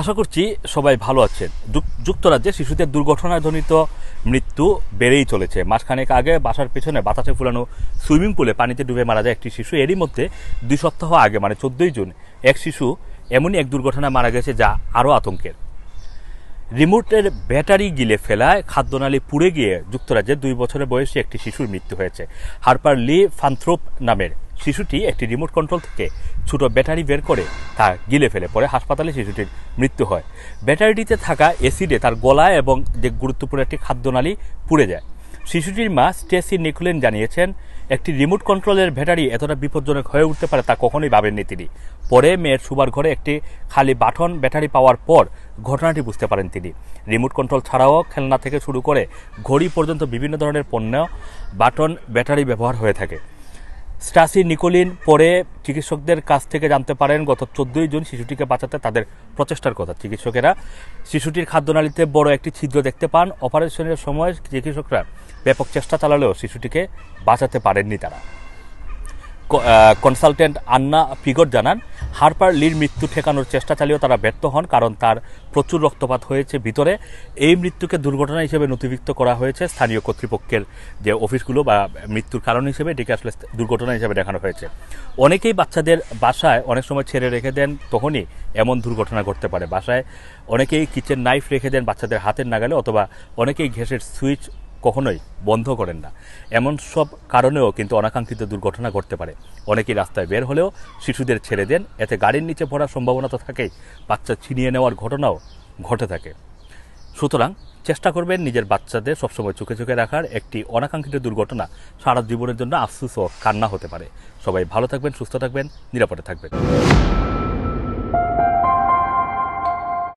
আশা করছি সবাই ভালো আছেন যুক্তরাজ্যে শিশুদের দুর্ঘটনায় মৃত্যু বেড়েই চলেছে মাসখানেক আগে বাসার পেছনে বাতাসে ফুলানো সুইমিং পুলে পানিতে ডুবে মারা যায় একটি শিশু এরই মধ্যে দুই সপ্তাহ আগে মানে চোদ্দই জুন এক শিশু এমনই এক দুর্ঘটনায় মারা গেছে যা আরও আতঙ্কের রিমোটের ব্যাটারি গিলে ফেলায় খাদ্যনালী পুড়ে গিয়ে যুক্তরাজ্যে দুই বছরের বয়সী একটি শিশুর মৃত্যু হয়েছে হারপার লি ফান্থ্রোপ নামের শিশুটি একটি রিমোট কন্ট্রোল থেকে ছোট ব্যাটারি বের করে তা গিলে ফেলে পরে হাসপাতালে শিশুটির মৃত্যু হয় ব্যাটারিটিতে থাকা অ্যাসিডে তার গলা এবং যে গুরুত্বপূর্ণ একটি খাদ্যনালী পুড়ে যায় শিশুটির মা স্টেসি নিকুলেন জানিয়েছেন একটি রিমোট কন্ট্রোলের ব্যাটারি এতটা বিপজ্জনক হয়ে উঠতে পারে তা কখনোই ভাবেননি তিনি পরে মেয়ের সুবার ঘরে একটি খালি বাটন ব্যাটারি পাওয়ার পর ঘটনাটি বুঝতে পারেন তিনি রিমোট কন্ট্রোল ছাড়াও খেলনা থেকে শুরু করে ঘড়ি পর্যন্ত বিভিন্ন ধরনের পণ্য বাটন ব্যাটারি ব্যবহার হয়ে থাকে স্ট্রাসি নিকোলিন পরে চিকিৎসকদের কাছ থেকে জানতে পারেন গত চোদ্দোই জুন শিশুটিকে বাঁচাতে তাদের প্রচেষ্টার কথা চিকিৎসকেরা শিশুটির খাদ্যনালীতে বড় একটি ছিদ্র দেখতে পান অপারেশনের সময় চিকিৎসকরা ব্যাপক চেষ্টা চালালেও শিশুটিকে বাঁচাতে পারেননি তারা কনসালটেন্ট আন্না ফিগর জানান হারপার লির মৃত্যু ঠেকানোর চেষ্টা চালিয়েও তারা ব্যর্থ হন কারণ তার প্রচুর রক্তপাত হয়েছে ভিতরে এই মৃত্যুকে দুর্ঘটনা হিসেবে নথিভুক্ত করা হয়েছে স্থানীয় কর্তৃপক্ষের যে অফিসগুলো বা মৃত্যুর কারণ হিসেবে এটিকে আসলে দুর্ঘটনা হিসেবে দেখানো হয়েছে অনেকেই বাচ্চাদের বাসায় অনেক সময় ছেড়ে রেখে দেন তখনই এমন দুর্ঘটনা ঘটতে পারে বাসায় অনেকেই কিচেন নাইফ রেখে দেন বাচ্চাদের হাতের নাগালে অথবা অনেকেই ঘেসের সুইচ কখনোই বন্ধ করেন না এমন সব কারণেও কিন্তু অনাকাঙ্ক্ষিত দুর্ঘটনা ঘটতে পারে অনেকেই রাস্তায় বের হলেও শিশুদের ছেড়ে দেন এতে গাড়ির নিচে পড়ার সম্ভাবনা তো থাকেই বাচ্চা ছিনিয়ে নেওয়ার ঘটনাও ঘটে থাকে সুতরাং চেষ্টা করবেন নিজের বাচ্চাদের সবসময় চোখে চোখে রাখার একটি অনাকাঙ্ক্ষিত দুর্ঘটনা সারা জীবনের জন্য আফসুস ও কান্না হতে পারে সবাই ভালো থাকবেন সুস্থ থাকবেন নিরাপদে থাকবেন